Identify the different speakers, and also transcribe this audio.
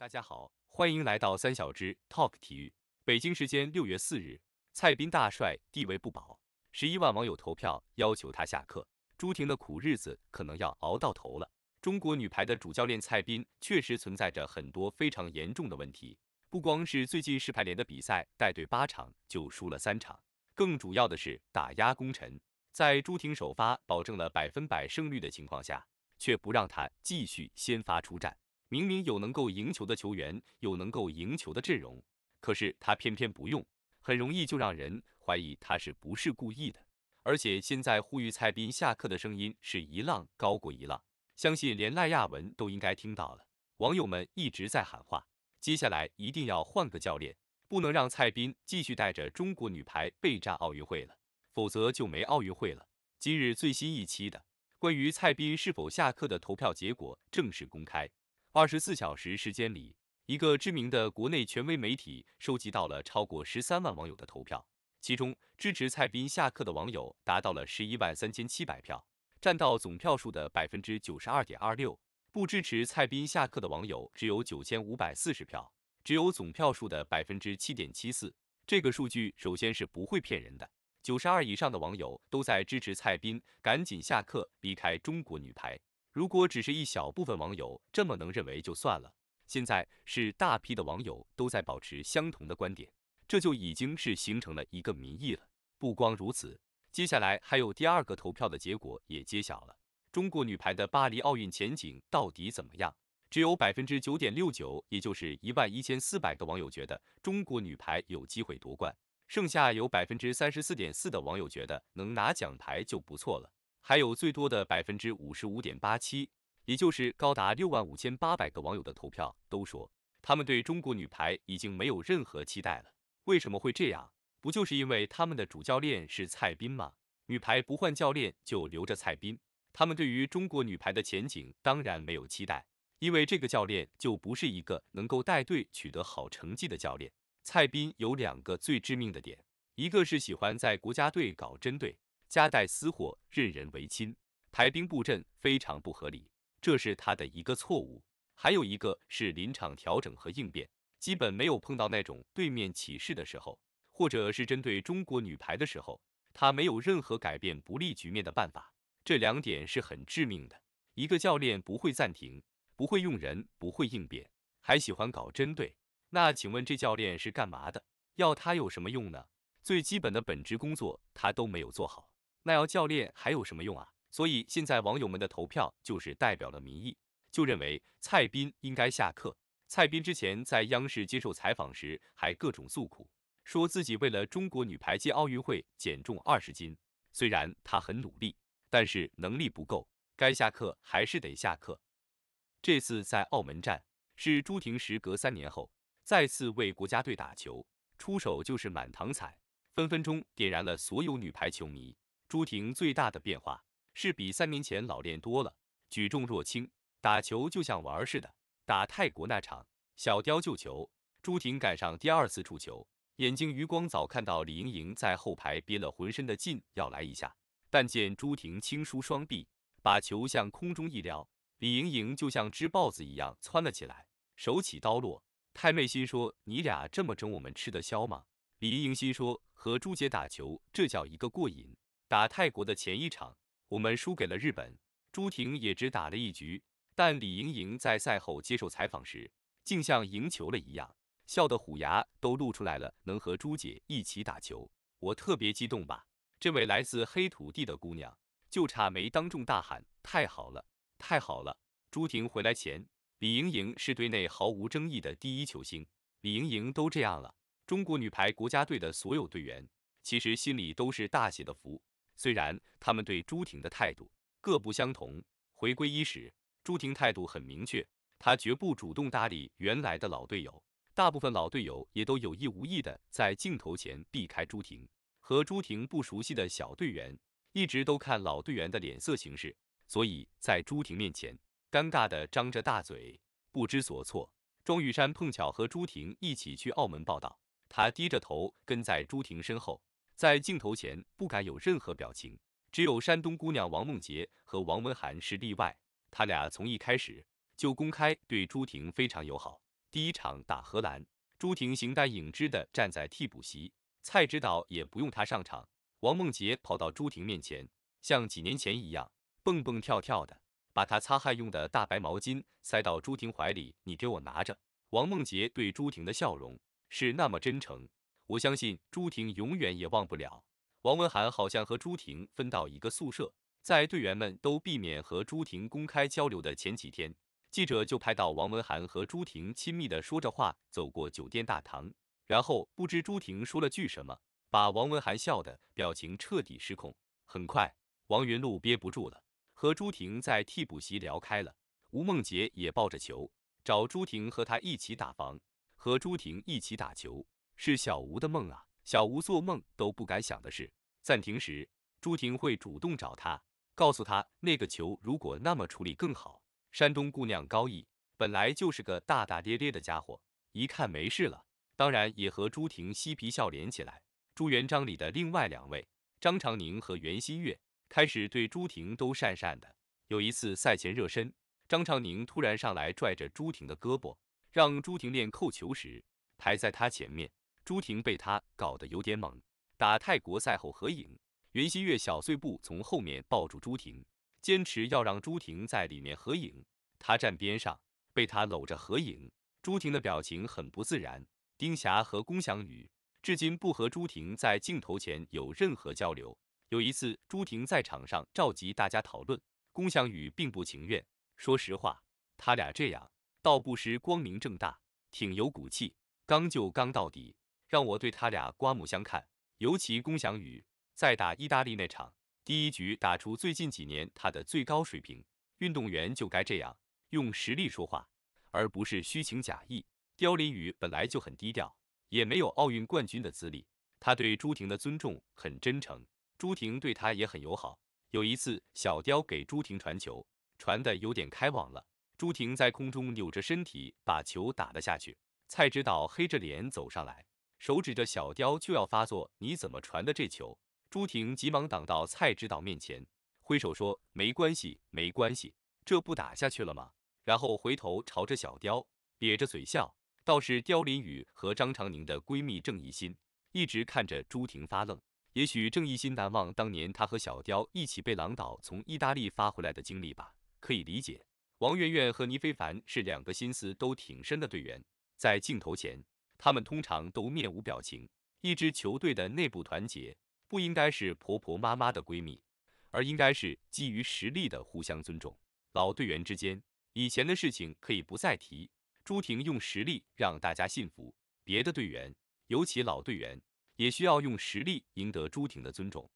Speaker 1: 大家好，欢迎来到三小只 Talk 体育。北京时间六月四日，蔡斌大帅地位不保，十一万网友投票要求他下课。朱婷的苦日子可能要熬到头了。中国女排的主教练蔡斌确实存在着很多非常严重的问题，不光是最近世排联的比赛带队八场就输了三场，更主要的是打压功臣，在朱婷首发保证了百分百胜率的情况下，却不让她继续先发出战。明明有能够赢球的球员，有能够赢球的阵容，可是他偏偏不用，很容易就让人怀疑他是不是故意的。而且现在呼吁蔡斌下课的声音是一浪高过一浪，相信连赖亚文都应该听到了。网友们一直在喊话，接下来一定要换个教练，不能让蔡斌继续带着中国女排备战奥运会了，否则就没奥运会了。今日最新一期的关于蔡斌是否下课的投票结果正式公开。二十四小时时间里，一个知名的国内权威媒体收集到了超过十三万网友的投票，其中支持蔡斌下课的网友达到了十一万三千七百票，占到总票数的百分之九十二点二六；不支持蔡斌下课的网友只有九千五百四十票，只有总票数的百分之七点七四。这个数据首先是不会骗人的，九十二以上的网友都在支持蔡斌赶紧下课离开中国女排。如果只是一小部分网友这么能认为就算了，现在是大批的网友都在保持相同的观点，这就已经是形成了一个民意了。不光如此，接下来还有第二个投票的结果也揭晓了，中国女排的巴黎奥运前景到底怎么样？只有百分之九点六九，也就是一万一千四百个网友觉得中国女排有机会夺冠，剩下有百分之三十四点四的网友觉得能拿奖牌就不错了。还有最多的百分之五十五点八七，也就是高达六万五千八百个网友的投票都说，他们对中国女排已经没有任何期待了。为什么会这样？不就是因为他们的主教练是蔡斌吗？女排不换教练就留着蔡斌，他们对于中国女排的前景当然没有期待，因为这个教练就不是一个能够带队取得好成绩的教练。蔡斌有两个最致命的点，一个是喜欢在国家队搞针对。夹带私货、任人唯亲、排兵布阵非常不合理，这是他的一个错误。还有一个是临场调整和应变，基本没有碰到那种对面起势的时候，或者是针对中国女排的时候，他没有任何改变不利局面的办法。这两点是很致命的。一个教练不会暂停，不会用人，不会应变，还喜欢搞针对。那请问这教练是干嘛的？要他有什么用呢？最基本的本职工作他都没有做好。那要教练还有什么用啊？所以现在网友们的投票就是代表了民意，就认为蔡斌应该下课。蔡斌之前在央视接受采访时还各种诉苦，说自己为了中国女排进奥运会减重二十斤。虽然他很努力，但是能力不够，该下课还是得下课。这次在澳门站，是朱婷时隔三年后再次为国家队打球，出手就是满堂彩，分分钟点燃了所有女排球迷。朱婷最大的变化是比三年前老练多了，举重若轻，打球就像玩似的。打泰国那场，小雕救球，朱婷赶上第二次触球，眼睛余光早看到李盈莹在后排憋了浑身的劲要来一下，但见朱婷轻舒双臂，把球向空中一撩，李盈莹就像只豹子一样窜了起来，手起刀落。太妹心说你俩这么整我们吃得消吗？李盈莹心说和朱姐打球这叫一个过瘾。打泰国的前一场，我们输给了日本，朱婷也只打了一局。但李盈莹在赛后接受采访时，竟像赢球了一样，笑得虎牙都露出来了。能和朱姐一起打球，我特别激动吧！这位来自黑土地的姑娘，就差没当众大喊：“太好了，太好了！”朱婷回来前，李盈莹是队内毫无争议的第一球星。李盈莹都这样了，中国女排国家队的所有队员，其实心里都是大写的服。虽然他们对朱婷的态度各不相同，回归伊始，朱婷态度很明确，她绝不主动搭理原来的老队友。大部分老队友也都有意无意的在镜头前避开朱婷，和朱婷不熟悉的小队员一直都看老队员的脸色行事，所以在朱婷面前，尴尬的张着大嘴，不知所措。庄玉山碰巧和朱婷一起去澳门报道，他低着头跟在朱婷身后。在镜头前不敢有任何表情，只有山东姑娘王梦洁和王文涵是例外，他俩从一开始就公开对朱婷非常友好。第一场打荷兰，朱婷形单影只的站在替补席，蔡指导也不用她上场，王梦洁跑到朱婷面前，像几年前一样蹦蹦跳跳的，把她擦汗用的大白毛巾塞到朱婷怀里，你给我拿着。王梦洁对朱婷的笑容是那么真诚。我相信朱婷永远也忘不了。王文涵好像和朱婷分到一个宿舍，在队员们都避免和朱婷公开交流的前几天，记者就拍到王文涵和朱婷亲密的说着话走过酒店大堂，然后不知朱婷说了句什么，把王文涵笑的表情彻底失控。很快，王云露憋不住了，和朱婷在替补席聊开了。吴梦洁也抱着球找朱婷和她一起打房，和朱婷一起打球。是小吴的梦啊，小吴做梦都不敢想的是，暂停时朱婷会主动找他，告诉他那个球如果那么处理更好。山东姑娘高毅本来就是个大大咧咧的家伙，一看没事了，当然也和朱婷嬉皮笑脸起来。朱元璋里的另外两位张常宁和袁心玥开始对朱婷都讪讪的。有一次赛前热身，张常宁突然上来拽着朱婷的胳膊，让朱婷练扣球时排在他前面。朱婷被他搞得有点懵，打泰国赛后合影，袁心玥小碎步从后面抱住朱婷，坚持要让朱婷在里面合影，她站边上，被他搂着合影，朱婷的表情很不自然。丁霞和龚翔宇至今不和朱婷在镜头前有任何交流。有一次朱婷在场上召集大家讨论，龚翔宇并不情愿，说实话，他俩这样倒不失光明正大，挺有骨气，刚就刚到底。让我对他俩刮目相看，尤其龚翔宇在打意大利那场，第一局打出最近几年他的最高水平。运动员就该这样用实力说话，而不是虚情假意。刁林宇本来就很低调，也没有奥运冠军的资历，他对朱婷的尊重很真诚，朱婷对他也很友好。有一次，小刁给朱婷传球，传的有点开往了，朱婷在空中扭着身体把球打了下去。蔡指导黑着脸走上来。手指着小雕就要发作，你怎么传的这球？朱婷急忙挡到蔡指导面前，挥手说：“没关系，没关系，这不打下去了吗？”然后回头朝着小雕咧着嘴笑。倒是刁林雨和张常宁的闺蜜郑怡心一直看着朱婷发愣，也许郑怡心难忘当年她和小雕一起被郎导从意大利发回来的经历吧，可以理解。王媛媛和倪非凡是两个心思都挺深的队员，在镜头前。他们通常都面无表情。一支球队的内部团结，不应该是婆婆妈妈的闺蜜，而应该是基于实力的互相尊重。老队员之间，以前的事情可以不再提。朱婷用实力让大家信服，别的队员，尤其老队员，也需要用实力赢得朱婷的尊重。